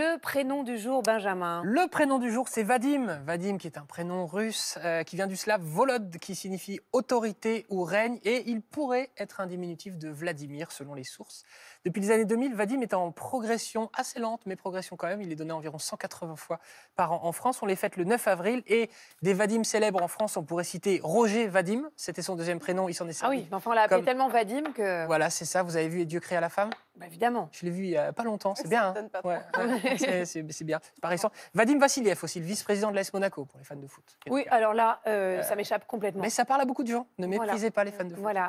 Le prénom du jour, Benjamin. Le prénom du jour, c'est Vadim. Vadim, qui est un prénom russe, euh, qui vient du slave Volod, qui signifie autorité ou règne, et il pourrait être un diminutif de Vladimir, selon les sources. Depuis les années 2000, Vadim est en progression assez lente, mais progression quand même. Il est donné environ 180 fois par an en France. On les fête le 9 avril, et des Vadim célèbres en France, on pourrait citer Roger Vadim. C'était son deuxième prénom, il s'en est servi. Ah oui, enfin, on l'a appelé tellement Vadim que. Voilà, c'est ça. Vous avez vu Et Dieu créé à la femme Évidemment. Je l'ai vu il n'y a pas longtemps, c'est bien. Hein. c'est bien, c'est pas récent. Vadim Vassiliev aussi, le vice-président de l'AS Monaco pour les fans de foot. Oui, euh, alors là, euh, ça euh, m'échappe complètement. Mais ça parle à beaucoup de gens. Ne méprisez pas les fans de foot. Voilà.